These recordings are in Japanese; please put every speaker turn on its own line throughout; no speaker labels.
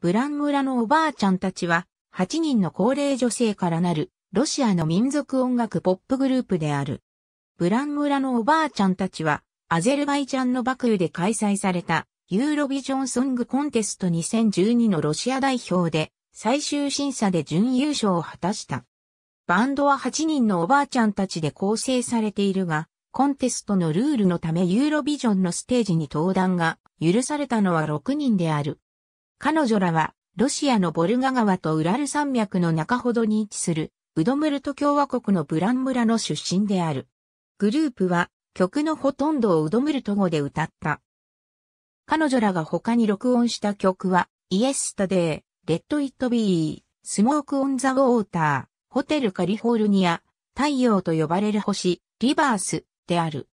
ブラン村のおばあちゃんたちは、8人の高齢女性からなる、ロシアの民族音楽ポップグループである。ブラン村のおばあちゃんたちは、アゼルバイジャンのバクユで開催された、ユーロビジョンソングコンテスト2012のロシア代表で、最終審査で準優勝を果たした。バンドは8人のおばあちゃんたちで構成されているが、コンテストのルールのためユーロビジョンのステージに登壇が許されたのは6人である。彼女らは、ロシアのボルガ川とウラル山脈の中ほどに位置する、ウドムルト共和国のブラン村の出身である。グループは、曲のほとんどをウドムルト語で歌った。彼女らが他に録音した曲は、イエスタデー、レッド・イット・ビー、スモーク・オン・ザ・ウォーター、ホテル・カリフォルニア、太陽と呼ばれる星、リバースである。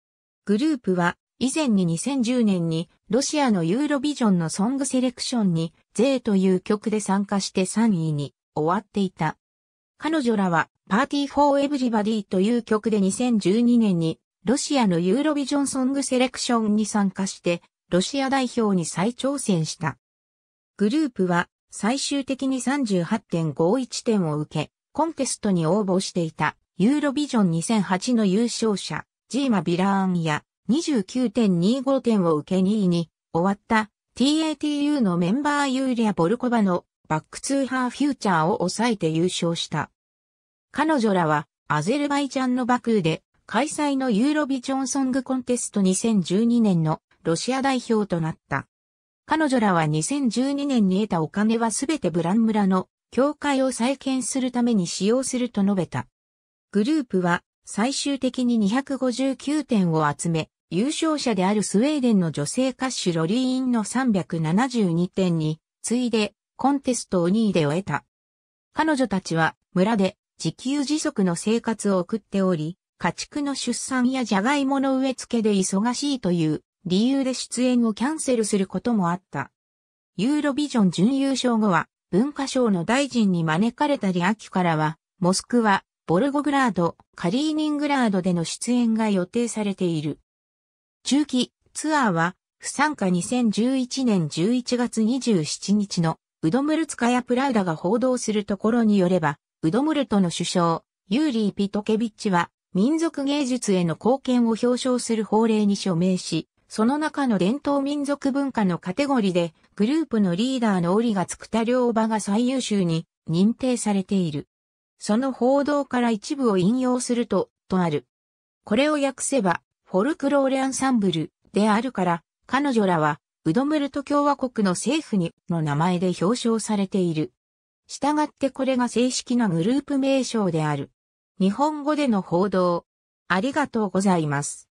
グループは以前に2010年にロシアのユーロビジョンのソングセレクションにーという曲で参加して3位に終わっていた。彼女らはパーティーフォーエブリバディという曲で2012年にロシアのユーロビジョンソングセレクションに参加してロシア代表に再挑戦した。グループは最終的に38.51点を受け、コンテストに応募していたユーロビジョン2008の優勝者、ジーマ・ビラーンや29.25点を受け2位に終わった TATU のメンバーユーリア・ボルコバのバックツーハーフューチャーを抑えて優勝した。彼女らはアゼルバイジャンのバクーで開催のユーロビジョンソングコンテスト2012年のロシア代表となった。彼女らは2012年に得たお金はすべてブラン村の教会を再建するために使用すると述べた。グループは最終的に259点を集め、優勝者であるスウェーデンの女性歌手ロリーインの372点に、次いでコンテストを2位で終えた。彼女たちは村で自給自足の生活を送っており、家畜の出産やジャガイモの植え付けで忙しいという理由で出演をキャンセルすることもあった。ユーロビジョン準優勝後は文化省の大臣に招かれたり秋からはモスクワ、ボルゴグラード、カリーニングラードでの出演が予定されている。中期ツアーは、不参加2011年11月27日のウドムルツカヤプラウダが報道するところによれば、ウドムルトの首相、ユーリー・ピトケビッチは、民族芸術への貢献を表彰する法令に署名し、その中の伝統民族文化のカテゴリーで、グループのリーダーのオリがつくた両場が最優秀に認定されている。その報道から一部を引用すると、とある。これを訳せば、フォルクローレアンサンブルであるから、彼女らは、ウドムルト共和国の政府にの名前で表彰されている。したがってこれが正式なグループ名称である。日本語での報道。ありがとうございます。